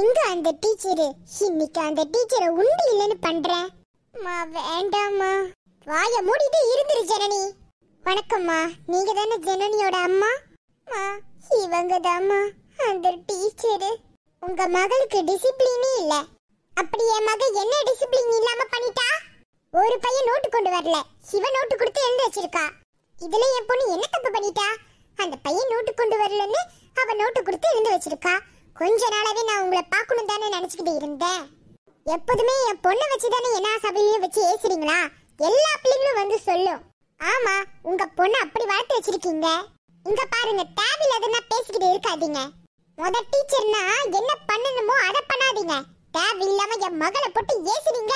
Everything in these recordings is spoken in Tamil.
எங்க அந்த டீச்சரு இன்னைக்கு அந்த டீச்சரை உண்டு இல்லைன்னு பண்றேன் மா வேண்டாம்மா வாய மூடிட்டு இருந்துரு ஜனனி வணக்கம்மா நீங்க தானே ஜனனியோட அம்மா மா இவங்க தாம்மா அந்த டீச்சரு உங்க மகளுக்கு டிசிப்ளினே இல்ல அப்படி என் மகள் என்ன டிசிப்ளின் இல்லாம பண்ணிட்டா ஒரு பையன் நோட்டு கொண்டு வரல சிவ நோட்டு கொடுத்து எழுதி வச்சிருக்கா இதுல என் பொண்ணு என்ன தப்பு பண்ணிட்டா அந்த பையன் நோட்டு கொண்டு வரலன்னு அவ நோட்டு கொடுத்து எழுந்து வச்சிருக்கா கொஞ்ச நாளாவே நான் உங்களை பார்க்கணும் தானே நினைச்சுக்கிட்டு இருந்தேன் எப்போதுமே என் பொண்ணை வச்சு தானே என்ன சபையிலையும் வச்சு ஏசுறீங்களா எல்லா பிள்ளைங்களும் வந்து சொல்லும் ஆமா உங்க பொண்ணு அப்படி வளர்த்து வச்சிருக்கீங்க இங்க பாருங்க எதுனா பேசிக்கிட்டு இருக்காதீங்க முத டீச்சர்னா என்ன பண்ணணுமோ அதை பண்ணாதீங்க இல்லாம என் மகளை போட்டு ஏசுறீங்க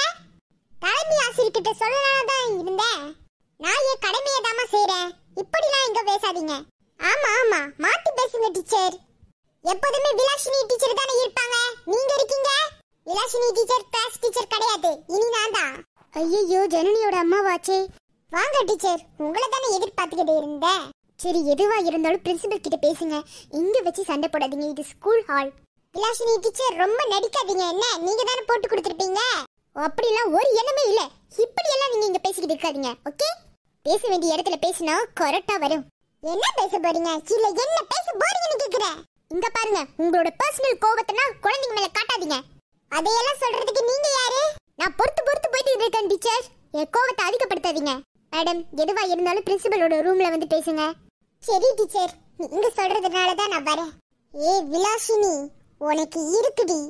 தலைமை ஆசிரியர்கிட்ட சொல்லலாம் தான் இருந்தேன் நான் என் கடமையை தாம எப்போதுமே விலாசினி டீச்சர் தானே இருப்பாங்க நீங்க இருக்கீங்க விலாசினி டீச்சர் கிளாஸ் டீச்சர் கிடையாது இனி நான் தான் ஐயோ ஜனனியோட வாச்சே வாங்க டீச்சர் உங்களை தானே எதிர்பார்த்துக்கிட்டே இருந்தேன் சரி எதுவா இருந்தாலும் பிரின்சிபல் கிட்ட பேசுங்க இங்க வச்சு சண்டை போடாதீங்க இது ஸ்கூல் ஹால் விலாசினி டீச்சர் ரொம்ப நடிக்காதீங்க என்ன நீங்க தானே போட்டு கொடுத்துருப்பீங்க அப்படிலாம் ஒரு எண்ணமே இல்ல இப்படி எல்லாம் நீங்க இங்க பேசிக்கிட்டு இருக்காதீங்க ஓகே பேச வேண்டிய இடத்துல பேசினா கரெக்டா வரும் என்ன பேச போறீங்க இல்ல என்ன பேச போறீங்கன்னு கேக்குறேன் இங்க பாருங்க உங்களோட பர்சனல் கோபத்தை குழந்தைங்க மேல காட்டாதீங்க அதையெல்லாம் சொல்றதுக்கு நீங்க யாரு நான் பொறுத்து பொறுத்து போயிட்டு இருக்கேன் டீச்சர் என் கோவத்தை அதிகப்படுத்தாதீங்க மேடம் எதுவா இருந்தாலும் பிரின்சிபலோட ரூம்ல வந்து பேசுங்க சரி டீச்சர் நீங்க சொல்றதுனால தான் நான் வரேன் ஏ விலாசினி உனக்கு இருக்குடி